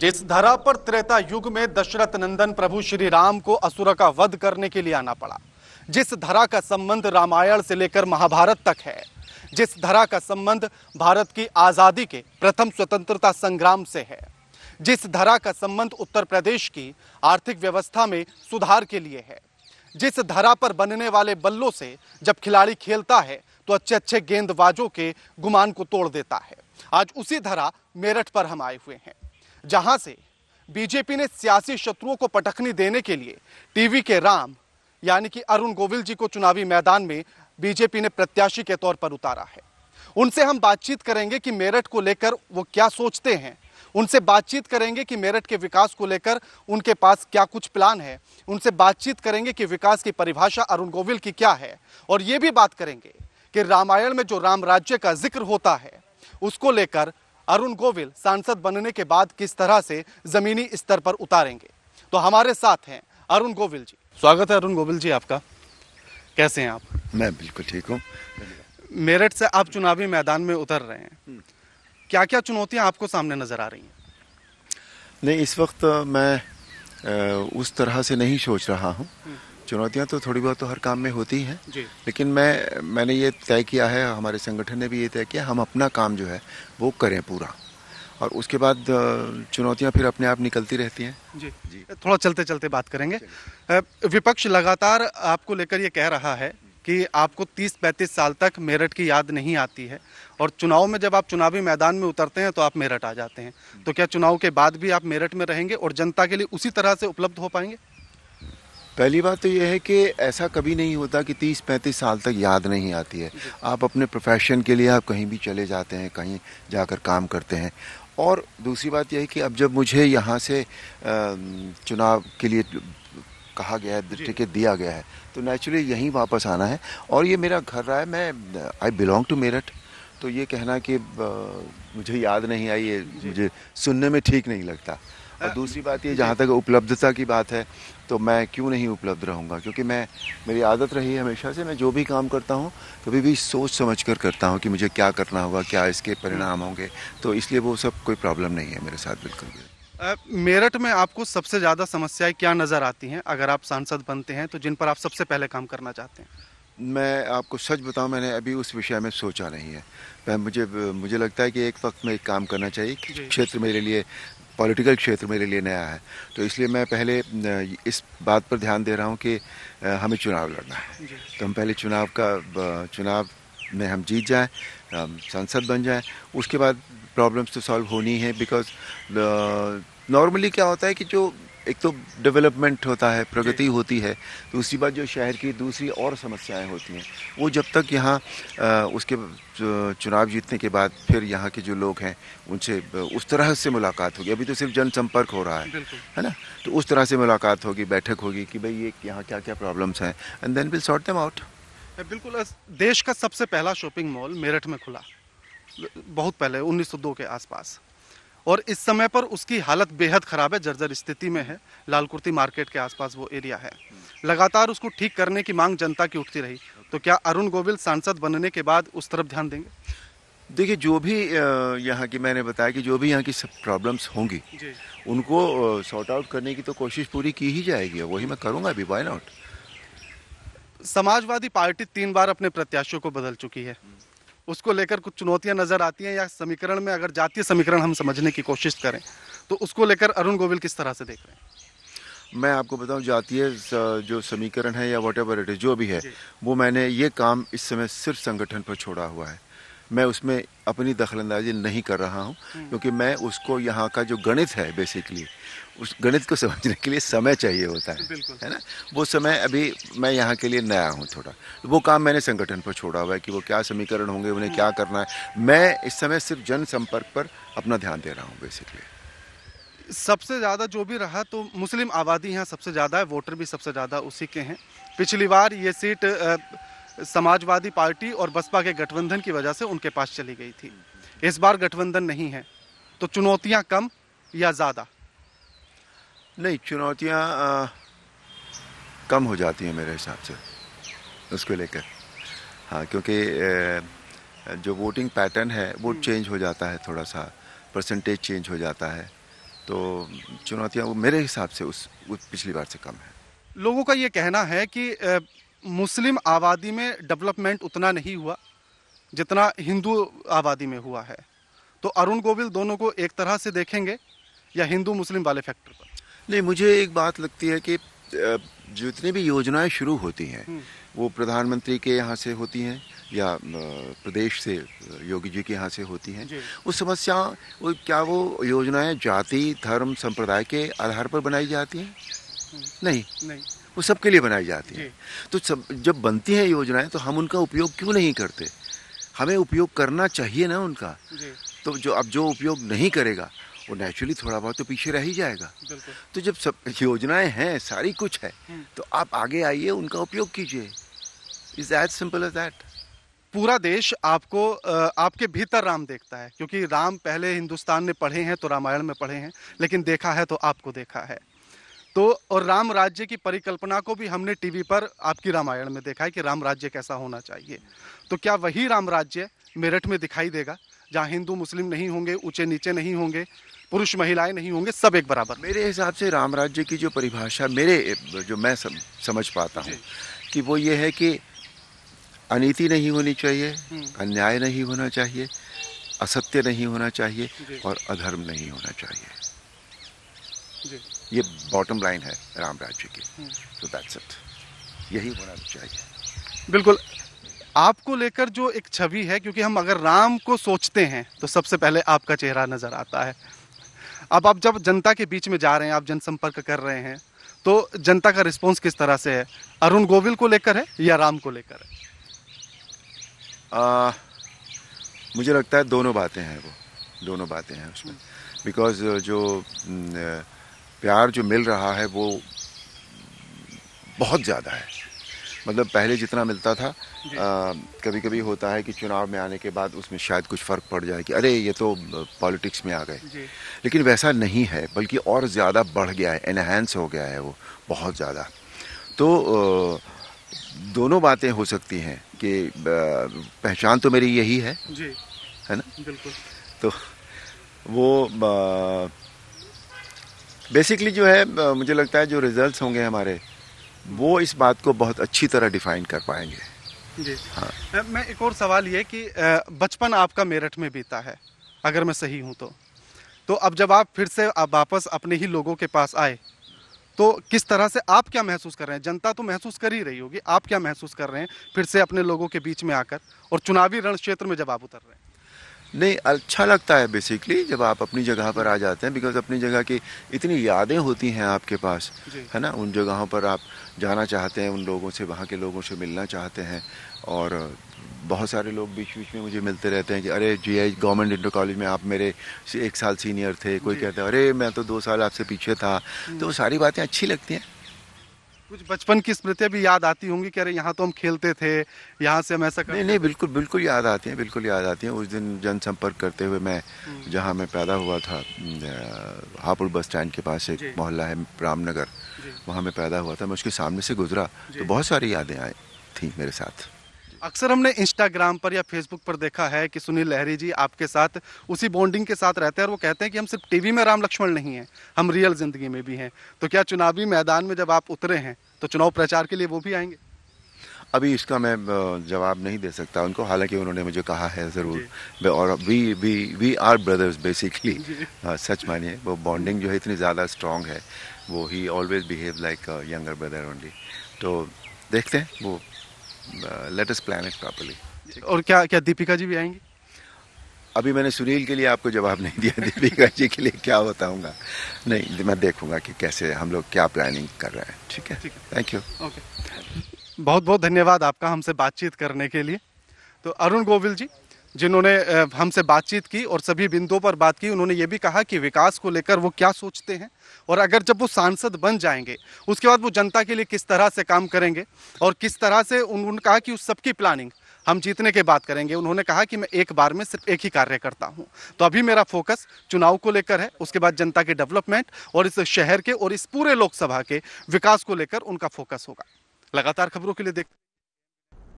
जिस धरा पर त्रेता युग में दशरथ नंदन प्रभु श्री राम को असुर का वध करने के लिए आना पड़ा जिस धरा का संबंध रामायण से लेकर महाभारत तक है जिस धरा का संबंध भारत की आज़ादी के प्रथम स्वतंत्रता संग्राम से है जिस धरा का संबंध उत्तर प्रदेश की आर्थिक व्यवस्था में सुधार के लिए है जिस धरा पर बनने वाले बल्लों से जब खिलाड़ी खेलता है तो अच्छे अच्छे गेंदबाजों के गुमान को तोड़ देता है आज उसी धरा मेरठ पर हम आए हुए हैं जहां से बीजेपी ने सियासी शत्रुओं को पटखनी देने के लिए टीवी के राम यानी कि अरुण गोविल जी को चुनावी मैदान में बीजेपी ने प्रत्याशी के तौर पर उतारा है उनसे हम बातचीत करेंगे कि मेरठ को लेकर वो क्या सोचते हैं उनसे बातचीत करेंगे कि मेरठ के विकास को लेकर उनके पास क्या कुछ प्लान है उनसे बातचीत करेंगे कि विकास की परिभाषा अरुण गोविल की क्या है और ये भी बात करेंगे कि रामायण में जो राम राज्य का जिक्र होता है उसको लेकर अरुण गोविल सांसद बनने के बाद किस तरह से जमीनी स्तर पर उतारेंगे तो हमारे साथ हैं अरुण गोविल जी स्वागत है अरुण गोविल जी आपका कैसे हैं आप मैं बिल्कुल ठीक हूँ मेरठ से आप चुनावी मैदान में उतर रहे हैं हम्म। क्या क्या चुनौतियाँ आपको सामने नजर आ रही हैं नहीं इस वक्त मैं उस तरह से नहीं सोच रहा हूँ हम्म। चुनौतियां तो थोड़ी बहुत तो हर काम में होती हैं लेकिन मैं मैंने ये तय किया है हमारे संगठन ने भी ये तय किया हम अपना काम जो है वो करें पूरा और उसके बाद चुनौतियां फिर अपने आप निकलती रहती हैं जी जी थोड़ा चलते चलते बात करेंगे विपक्ष लगातार आपको लेकर ये कह रहा है कि आपको 30-35 साल तक मेरठ की याद नहीं आती है और चुनाव में जब आप चुनावी मैदान में उतरते हैं तो आप मेरठ आ जाते हैं तो क्या चुनाव के बाद भी आप मेरठ में रहेंगे और जनता के लिए उसी तरह से उपलब्ध हो पाएंगे पहली बात तो यह है कि ऐसा कभी नहीं होता कि 30-35 साल तक याद नहीं आती है आप अपने प्रोफेशन के लिए आप कहीं भी चले जाते हैं कहीं जाकर काम करते हैं और दूसरी बात यह है कि अब जब मुझे यहाँ से चुनाव के लिए कहा गया है टिकट दिया गया है तो नेचुरली यहीं वापस आना है और ये मेरा घर रहा है मैं आई बिलोंग टू मेरठ तो ये कहना कि मुझे याद नहीं आई ये मुझे सुनने में ठीक नहीं लगता और दूसरी बात ये जहाँ तक उपलब्धता की बात है तो मैं क्यों नहीं उपलब्ध रहूँगा क्योंकि मैं मेरी आदत रही है हमेशा से मैं जो भी काम करता हूँ कभी भी सोच समझ कर करता हूँ कि मुझे क्या करना होगा क्या इसके परिणाम होंगे तो इसलिए वो सब कोई प्रॉब्लम नहीं है मेरे साथ बिल्कुल भी मेरठ में आपको सबसे ज़्यादा समस्याएं क्या नज़र आती हैं अगर आप सांसद बनते हैं तो जिन पर आप सबसे पहले काम करना चाहते हैं मैं आपको सच बताऊं मैंने अभी उस विषय में सोचा नहीं है मुझे मुझे लगता है कि एक वक्त में एक काम करना चाहिए क्षेत्र मेरे लिए पॉलिटिकल क्षेत्र मेरे लिए नया है तो इसलिए मैं पहले इस बात पर ध्यान दे रहा हूँ कि हमें चुनाव लड़ना है तो हम पहले चुनाव का चुनाव में हम जीत जाएँ सांसद बन जाएँ उसके बाद प्रॉब्लम्स तो सॉल्व होनी है बिकॉज नॉर्मली क्या होता है कि जो एक तो डेवलपमेंट होता है प्रगति होती है दूसरी बात जो शहर की दूसरी और समस्याएं होती हैं वो जब तक यहाँ उसके चुनाव जीतने के बाद फिर यहाँ के जो लोग हैं उनसे उस तरह से मुलाकात होगी अभी तो सिर्फ जनसंपर्क हो रहा है है ना तो उस तरह से मुलाकात होगी बैठक होगी कि भाई ये यहाँ क्या क्या प्रॉब्लम्स हैं and then will sort them out बिल्कुल देश का सबसे पहला शॉपिंग मॉल मेरठ में खुला बहुत पहले 1902 के आसपास और इस समय पर उसकी हालत बेहद ख़राब है जर्जर स्थिति में है लाल कुर्ती मार्केट के आसपास वो एरिया है लगातार उसको ठीक करने की मांग जनता की उठती रही तो क्या अरुण गोविल सांसद बनने के बाद उस तरफ ध्यान देंगे देखिए जो भी यहाँ की मैंने बताया कि जो भी यहाँ की सब प्रॉब्लम्स होंगी उनको सॉर्ट आउट करने की तो कोशिश पूरी की ही जाएगी वही मैं करूँगा अभी वाई नॉट समाजवादी पार्टी तीन बार अपने प्रत्याशियों को बदल चुकी है उसको लेकर कुछ चुनौतियां नजर आती हैं या समीकरण में अगर जातीय समीकरण हम समझने की कोशिश करें तो उसको लेकर अरुण गोविल किस तरह से देख रहे हैं मैं आपको बताऊं जातीय जो समीकरण है या वट एवर इट इज़ जो भी है वो मैंने ये काम इस समय सिर्फ संगठन पर छोड़ा हुआ है मैं उसमें अपनी दखल अंदाजी नहीं कर रहा हूँ हम्म। क्योंकि मैं उसको यहाँ का जो गणित है बेसिकली उस गणित को समझने के लिए समय चाहिए होता है है ना वो समय अभी मैं यहाँ के लिए नया हूँ थोड़ा वो काम मैंने संगठन पर छोड़ा हुआ है कि वो क्या समीकरण होंगे उन्हें क्या हम्म। करना है मैं इस समय सिर्फ जनसंपर्क पर अपना ध्यान दे रहा हूँ बेसिकली सबसे ज़्यादा जो भी रहा तो मुस्लिम आबादी यहाँ सबसे ज़्यादा है वोटर भी सबसे ज़्यादा उसी के हैं पिछली बार ये सीट समाजवादी पार्टी और बसपा के गठबंधन की वजह से उनके पास चली गई थी इस बार गठबंधन नहीं है तो चुनौतियां कम या ज़्यादा नहीं चुनौतियां कम हो जाती हैं मेरे हिसाब से उसको लेकर हाँ क्योंकि जो वोटिंग पैटर्न है वो हम्म। चेंज हो जाता है थोड़ा सा परसेंटेज चेंज हो जाता है तो चुनौतियाँ वो मेरे हिसाब से उस, उस पिछली बार से कम है लोगों का ये कहना है कि मुस्लिम आबादी में डेवलपमेंट उतना नहीं हुआ जितना हिंदू आबादी में हुआ है तो अरुण गोविल दोनों को एक तरह से देखेंगे या हिंदू मुस्लिम वाले फैक्टर पर नहीं मुझे एक बात लगती है कि जितनी भी योजनाएं शुरू होती हैं हम्म। वो प्रधानमंत्री के यहाँ से होती हैं या प्रदेश से योगी जी के यहाँ से होती हैं वो समस्या वो क्या वो योजनाएं जाति धर्म संप्रदाय के आधार पर बनाई जाती हैं नहीं नहीं वो सबके लिए बनाई जाती है तो सब जब बनती हैं योजनाएं तो हम उनका उपयोग क्यों नहीं करते हमें उपयोग करना चाहिए ना उनका तो जो अब जो उपयोग नहीं करेगा वो नेचुरली थोड़ा बहुत तो पीछे रह ही जाएगा तो जब सब योजनाएं हैं सारी कुछ है हम्म। तो आप आगे आइए उनका उपयोग कीजिए is as simple as that पूरा देश आपको आपके भीतर राम देखता है क्योंकि राम पहले हिंदुस्तान ने पढ़े हैं तो रामायण में पढ़े हैं लेकिन देखा है तो आपको देखा है तो और राम राज्य की परिकल्पना को भी हमने टीवी पर आपकी रामायण में देखा है कि राम राज्य कैसा होना चाहिए तो क्या वही राम राज्य मेरठ में दिखाई देगा जहाँ हिंदू मुस्लिम नहीं होंगे ऊंचे नीचे नहीं होंगे पुरुष महिलाएं नहीं होंगे सब एक बराबर मेरे हिसाब से राम राज्य की जो परिभाषा मेरे जो मैं सम, समझ पाता हूँ कि वो ये है कि अनिति नहीं होनी चाहिए हम्म। अन्याय नहीं होना चाहिए असत्य नहीं होना चाहिए और अधर्म नहीं होना चाहिए ये बॉटम लाइन है राम राज्य की तो दैट्स इट यही होना चाहिए बिल्कुल आपको लेकर जो एक छवि है क्योंकि हम अगर राम को सोचते हैं तो सबसे पहले आपका चेहरा नज़र आता है अब आप जब जनता के बीच में जा रहे हैं आप जनसंपर्क कर रहे हैं तो जनता का रिस्पॉन्स किस तरह से है अरुण गोविल को लेकर है या राम को लेकर है आ, मुझे लगता है दोनों बातें हैं वो दोनों बातें हैं उसमें बिकॉज हम्म। uh, जो न, न, प्यार जो मिल रहा है वो बहुत ज़्यादा है मतलब पहले जितना मिलता था आ, कभी कभी होता है कि चुनाव में आने के बाद उसमें शायद कुछ फ़र्क पड़ जाए कि अरे ये तो पॉलिटिक्स में आ गए लेकिन वैसा नहीं है बल्कि और ज़्यादा बढ़ गया है इनहेंस हो गया है वो बहुत ज़्यादा तो दोनों बातें हो सकती हैं कि पहचान तो मेरी यही है जी है ना बिल्कुल तो वो बेसिकली जो है मुझे लगता है जो रिजल्ट्स होंगे हमारे वो इस बात को बहुत अच्छी तरह डिफाइन कर पाएंगे जी हाँ मैं एक और सवाल ये कि बचपन आपका मेरठ में बीता है अगर मैं सही हूँ तो तो अब जब आप फिर से आप वापस अपने ही लोगों के पास आए तो किस तरह से आप क्या महसूस कर रहे हैं जनता तो महसूस कर ही रही होगी आप क्या महसूस कर रहे हैं फिर से अपने लोगों के बीच में आकर और चुनावी रण क्षेत्र में जब आप उतर रहे हैं नहीं अच्छा लगता है बेसिकली जब आप अपनी जगह पर आ जाते हैं बिकॉज अपनी जगह की इतनी यादें होती हैं आपके पास है ना उन जगहों पर आप जाना चाहते हैं उन लोगों से वहाँ के लोगों से मिलना चाहते हैं और बहुत सारे लोग बीच बीच में मुझे मिलते रहते हैं कि अरे G I government inter college में आप मेरे एक साल सीनियर थे कोई कहता है अरे मैं तो दो साल आपसे पीछे था तो वो सारी बातें अच्छी लगती हैं कुछ बचपन की स्मृतियाँ भी याद आती होंगी कि अरे यहाँ तो हम खेलते थे यहाँ से हम ऐसा नहीं नहीं बिल्कुल बिल्कुल याद आती हैं बिल्कुल याद आती हैं उस दिन जनसंपर्क करते हुए मैं हम्म। जहाँ मैं पैदा हुआ था हापुड़ बस स्टैंड के पास एक मोहल्ला है रामनगर वहाँ मैं पैदा हुआ था मैं उसके सामने से गुजरा तो बहुत सारी यादें आई थी मेरे साथ अक्सर हमने इंस्टाग्राम पर या फेसबुक पर देखा है कि सुनील लहरी जी आपके साथ उसी बॉन्डिंग के साथ रहते हैं और वो कहते हैं कि हम सिर्फ टीवी में राम लक्ष्मण नहीं हैं हम रियल ज़िंदगी में भी हैं तो क्या चुनावी मैदान में जब आप उतरे हैं तो चुनाव प्रचार के लिए वो भी आएंगे अभी इसका मैं जवाब नहीं दे सकता उनको हालांकि उन्होंने मुझे कहा है ज़रूर और we we we are brothers basically सच मानिए वो बॉन्डिंग जो है इतनी ज़्यादा स्ट्रॉन्ग है वो ही always behave like younger brother only तो देखते हैं वो let us plan it properly और क्या क्या दीपिका जी भी आएंगी अभी मैंने सुनील के लिए आपको जवाब नहीं दिया दीपिका जी के लिए क्या बताऊंगा नहीं मैं देखूंगा कि कैसे हम लोग क्या प्लानिंग कर रहे हैं ठीक है थैंक यू ओके बहुत बहुत धन्यवाद आपका हमसे बातचीत करने के लिए तो अरुण गोविल जी जिन्होंने हमसे बातचीत की और सभी बिंदुओं पर बात की उन्होंने ये भी कहा कि विकास को लेकर वो क्या सोचते हैं और अगर जब वो सांसद बन जाएंगे उसके बाद वो जनता के लिए किस तरह से काम करेंगे और किस तरह से उन्होंने कहा कि उस सबकी प्लानिंग हम जीतने के बात करेंगे उन्होंने कहा कि मैं एक बार में सिर्फ एक ही कार्य करता हूँ तो अभी मेरा फोकस चुनाव को लेकर है उसके बाद जनता के डेवलपमेंट और इस शहर के और इस पूरे लोकसभा के विकास को लेकर उनका फोकस होगा लगातार खबरों के लिए देखते